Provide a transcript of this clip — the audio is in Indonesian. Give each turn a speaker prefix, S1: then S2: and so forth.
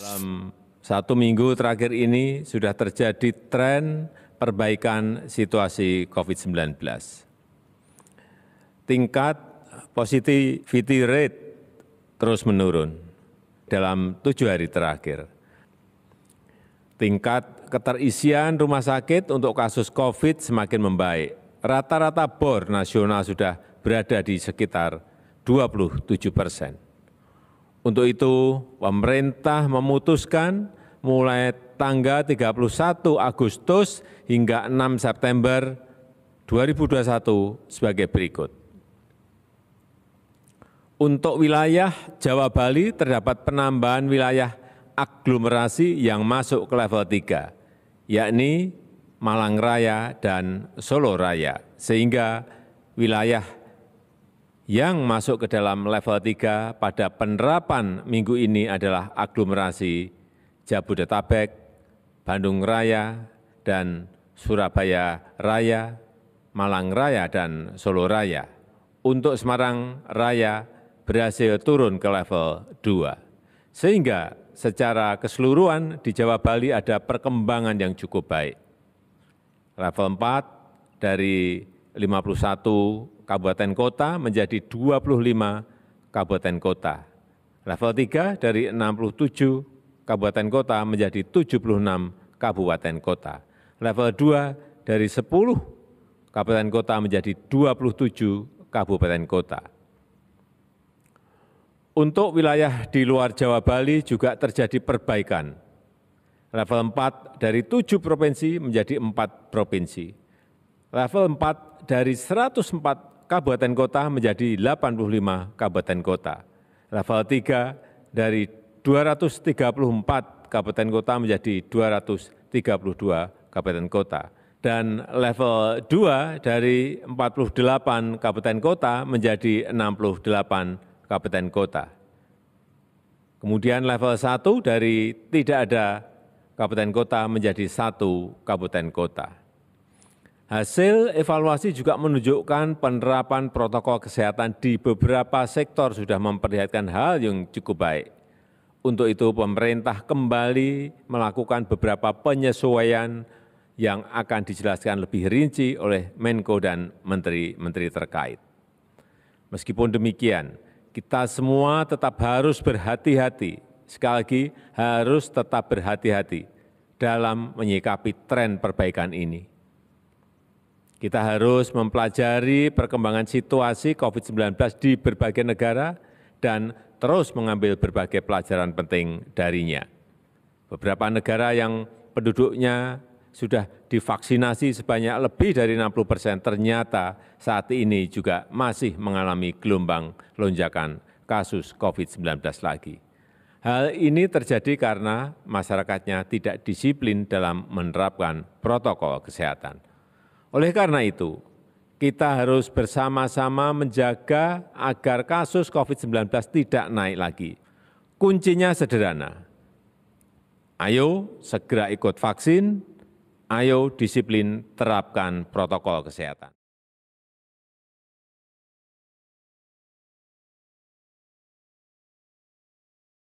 S1: dalam satu minggu terakhir ini sudah terjadi tren perbaikan situasi covid 19 tingkat positivity rate terus menurun dalam tujuh hari terakhir. Tingkat keterisian rumah sakit untuk kasus COVID semakin membaik. Rata-rata bor nasional sudah berada di sekitar 27 persen untuk itu pemerintah memutuskan mulai tanggal 31 agustus hingga 6 september 2021 sebagai berikut untuk wilayah Jawa Bali terdapat penambahan wilayah aglomerasi yang masuk ke level 3, yakni Malang Raya dan Solo Raya, sehingga wilayah yang masuk ke dalam level tiga pada penerapan minggu ini adalah aglomerasi Jabodetabek, Bandung Raya, dan Surabaya Raya, Malang Raya, dan Solo Raya. Untuk Semarang Raya berhasil turun ke level 2. Sehingga secara keseluruhan di Jawa Bali ada perkembangan yang cukup baik. Level 4 dari 51 kabupaten kota menjadi 25 kabupaten kota. Level tiga dari 67 kabupaten kota menjadi 76 kabupaten kota. Level dua dari 10 kabupaten kota menjadi 27 kabupaten kota. Untuk wilayah di luar Jawa Bali juga terjadi perbaikan. Level 4 dari 7 provinsi menjadi 4 provinsi level empat dari 104 kabupaten kota menjadi 85 kabupaten kota. Level 3 dari 234 kabupaten kota menjadi 232 kabupaten kota. Dan level 2 dari 48 kabupaten kota menjadi 68 kabupaten kota. Kemudian level 1 dari tidak ada kabupaten kota menjadi satu kabupaten kota hasil evaluasi juga menunjukkan penerapan protokol kesehatan di beberapa sektor sudah memperlihatkan hal yang cukup baik. Untuk itu pemerintah kembali melakukan beberapa penyesuaian yang akan dijelaskan lebih rinci oleh Menko dan menteri-menteri terkait. Meskipun demikian, kita semua tetap harus berhati-hati, sekali lagi harus tetap berhati-hati dalam menyikapi tren perbaikan ini kita harus mempelajari perkembangan situasi covid 19 di berbagai negara dan terus mengambil berbagai pelajaran penting darinya. Beberapa negara yang penduduknya sudah divaksinasi sebanyak lebih dari 60 persen, ternyata saat ini juga masih mengalami gelombang lonjakan kasus COVID-19 lagi. Hal ini terjadi karena masyarakatnya tidak disiplin dalam menerapkan protokol kesehatan. Oleh karena itu, kita harus bersama-sama menjaga agar kasus COVID-19 tidak naik lagi. Kuncinya sederhana, ayo segera ikut vaksin, ayo disiplin terapkan protokol kesehatan.